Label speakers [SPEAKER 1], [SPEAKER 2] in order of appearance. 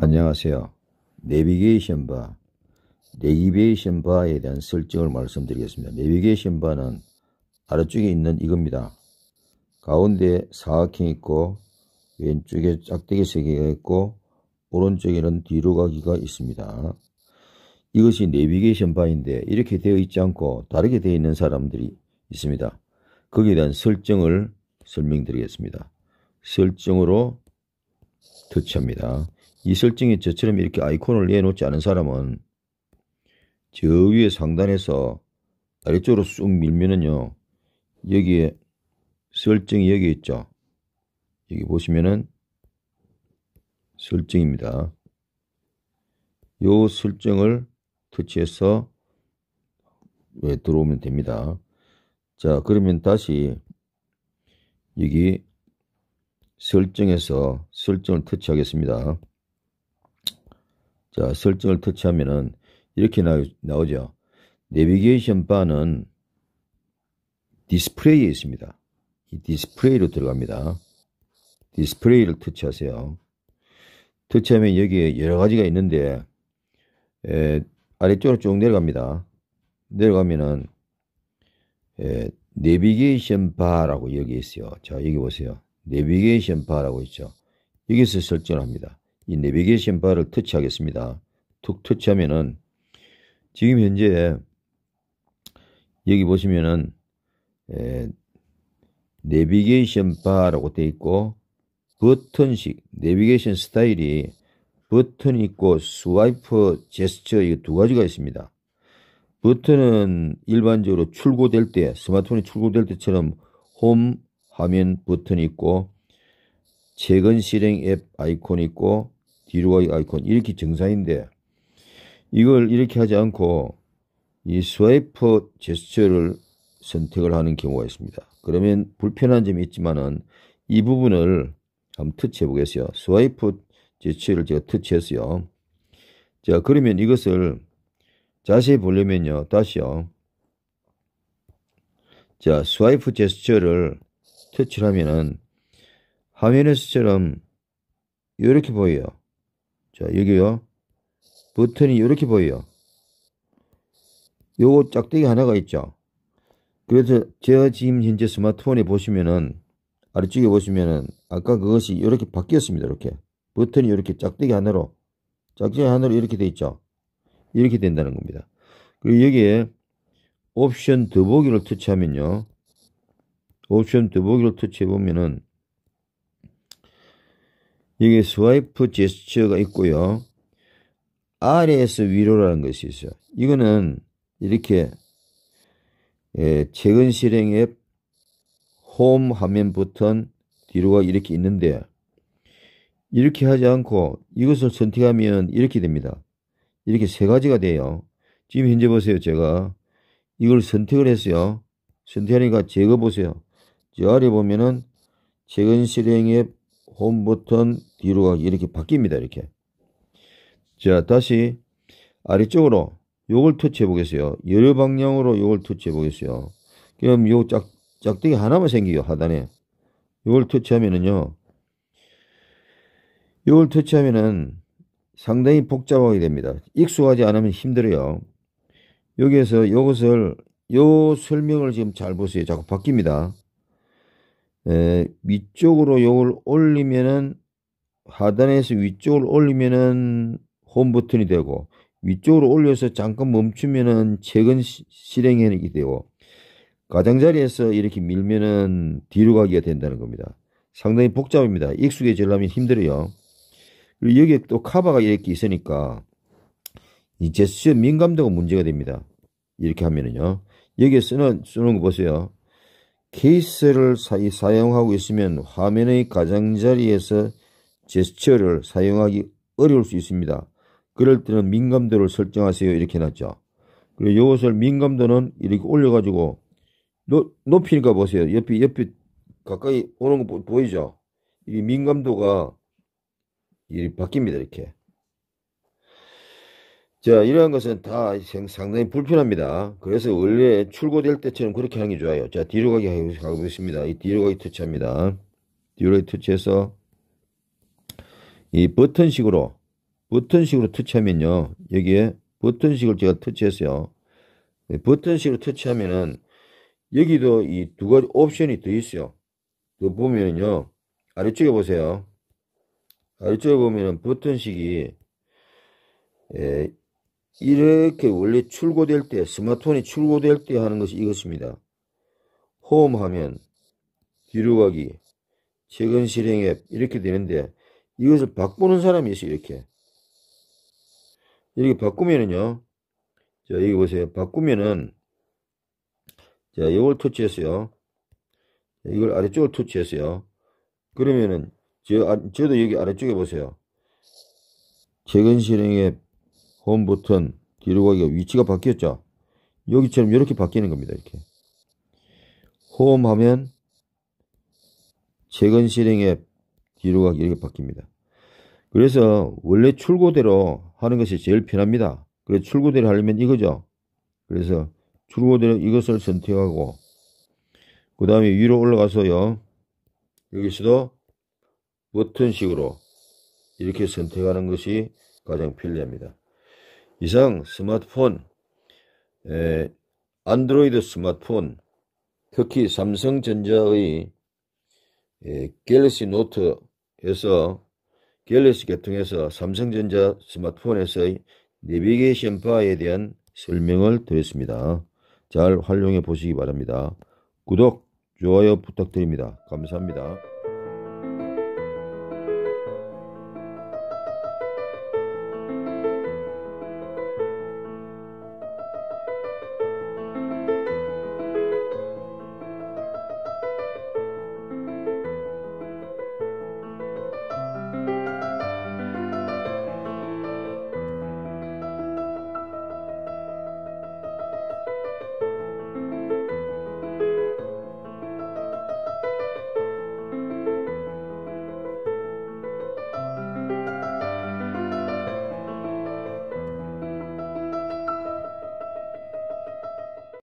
[SPEAKER 1] 안녕하세요. 내비게이션 바, 내비게이션 바에 대한 설정을 말씀드리겠습니다. 내비게이션 바는 아래쪽에 있는 이겁니다. 가운데 사각형 있고 왼쪽에 짝대기 세개가 있고 오른쪽에는 뒤로 가기가 있습니다. 이것이 내비게이션 바인데 이렇게 되어 있지 않고 다르게 되어 있는 사람들이 있습니다. 거기에 대한 설정을 설명드리겠습니다. 설정으로 터치합니다. 이 설정이 저처럼 이렇게 아이콘을 내놓지 않은 사람은 저 위에 상단에서 아래쪽으로 쑥 밀면은요, 여기에 설정이 여기 있죠. 여기 보시면은 설정입니다. 요 설정을 터치해서 예, 들어오면 됩니다. 자 그러면 다시 여기 설정에서 설정을 터치하겠습니다. 자 설정을 터치하면은 이렇게 나오, 나오죠. 내비게이션 바는 디스플레이에 있습니다. 이 디스플레이로 들어갑니다. 디스플레이를 터치하세요. 터치하면 여기에 여러 가지가 있는데 에, 아래쪽으로 쭉 내려갑니다. 내려가면은 예, 내비게이션 바라고 여기 있어요. 자 여기 보세요. 내비게이션 바라고 있죠. 여기서 설정합니다. 이 내비게이션 바를 터치하겠습니다. 툭 터치하면은 지금 현재 여기 보시면은 예, 내비게이션 바라고 돼 있고 버튼식 내비게이션 스타일이 버튼이 있고 스와이프 제스처 이두 가지가 있습니다. 버튼은 일반적으로 출고될 때 스마트폰이 출고될 때처럼 홈 화면 버튼이 있고 최근 실행 앱 아이콘이 있고 뒤로 u i 아이콘 이렇게 정상인데 이걸 이렇게 하지 않고 이 스와이프 제스처를 선택을 하는 경우가 있습니다. 그러면 불편한 점이 있지만은 이 부분을 한번 터치해 보겠어요. 스와이프 제취를 제가 터치했어요. 자, 그러면 이것을 자세히 보려면요. 다시요. 자, 스와이프 제스처를 터치를 하면은 화면에서처럼 이렇게 보여요. 자, 여기요. 버튼이 이렇게 보여요. 요거 짝대기 하나가 있죠. 그래서 제가 지금 현재 스마트폰에 보시면은 아래쪽에 보시면은 아까 그것이 이렇게 바뀌었습니다. 이렇게. 버튼이 이렇게 짝대기 하나로 짝대기 하나로 이렇게 돼 있죠. 이렇게 된다는 겁니다. 그리고 여기에 옵션 더보기를 터치하면요. 옵션 더보기를 터치해 보면은 여기 스와이프 제스처가 있고요. 아래에서 위로라는 것이 있어요. 이거는 이렇게 예, 최근 실행 앱 홈 화면 버튼 뒤로가 이렇게 있는데 이렇게 하지 않고 이것을 선택하면 이렇게 됩니다. 이렇게 세 가지가 돼요. 지금 현재 보세요. 제가 이걸 선택을 했어요. 선택하니까 제거 보세요. 저 아래 보면은 최근 실행의 홈 버튼 뒤로 가기 이렇게 바뀝니다. 이렇게. 자, 다시 아래쪽으로 요걸 터치해 보겠어요. 여러 방향으로 요걸 터치해 보겠어요. 그럼 요 짝, 짝대기 하나만 생기요. 하단에. 요걸 터치하면은요. 이걸 퇴치하면은 상당히 복잡하게 됩니다. 익숙하지 않으면 힘들어요. 여기에서 이것을 요 설명을 지금 잘 보세요. 자꾸 바뀝니다. 에, 위쪽으로 요걸 올리면은 하단에서 위쪽을 올리면은 홈 버튼이 되고 위쪽으로 올려서 잠깐 멈추면은 최근 실행이 되고 가장자리에서 이렇게 밀면은 뒤로 가기가 된다는 겁니다. 상당히 복잡합니다. 익숙해지려면 힘들어요. 그리고 여기에 또 카바가 이렇게 있으니까 이 제스처 민감도가 문제가 됩니다. 이렇게 하면은요. 여기에 쓰는, 쓰는 거 보세요. 케이스를 사, 용하고 있으면 화면의 가장자리에서 제스처를 사용하기 어려울 수 있습니다. 그럴 때는 민감도를 설정하세요. 이렇게 해놨죠. 그리고 이것을 민감도는 이렇게 올려가지고 높, 높이니까 보세요. 옆에, 옆에 가까이 오는 거 보, 보이죠? 이 민감도가 일이 바뀝니다. 이렇게. 자, 이러한 것은 다 상당히 불편합니다. 그래서 원래 출고될 때처럼 그렇게 하는 게 좋아요. 자, 뒤로 가기 하고 있습니다. 이 뒤로 가기 터치합니다. 뒤로 가기 터치해서 이 버튼식으로, 버튼식으로 터치하면요. 여기에 버튼식을 제가 터치했어요. 버튼식으로 터치하면은 여기도 이 두 가지 옵션이 더 있어요. 또보면요 그 아래쪽에 보세요. 아, 이쪽에 보면은 버튼식이 예, 이렇게 원래 출고될 때 스마트폰이 출고될 때 하는 것이 이것입니다. 홈하면 뒤로 가기 최근 실행 앱 이렇게 되는데 이것을 바꾸는 사람이 있어요 이렇게 이렇게 바꾸면은요 자 여기 보세요 바꾸면은 자 이걸 터치했어요 이걸 아래쪽을 터치했어요 그러면은 저, 저도 아, 여기 아래쪽에 보세요. 최근 실행의 홈 버튼 뒤로 가기가 위치가 바뀌었죠. 여기처럼 이렇게 바뀌는 겁니다. 이렇게. 홈 하면 최근 실행의 뒤로 가기 이렇게 바뀝니다. 그래서 원래 출고대로 하는 것이 제일 편합니다. 그래서 출고대로 하려면 이거죠. 그래서 출고대로 이것을 선택하고 그 다음에 위로 올라가서요. 여기서도 어떤 식으로 이렇게 선택하는 것이 가장 편리합니다. 이상 스마트폰, 에, 안드로이드 스마트폰, 특히 삼성전자의 에, 갤럭시 노트에서 갤럭시 계통에서 삼성전자 스마트폰에서의 내비게이션 바에 대한 설명을 드렸습니다. 잘 활용해 보시기 바랍니다. 구독, 좋아요 부탁드립니다. 감사합니다.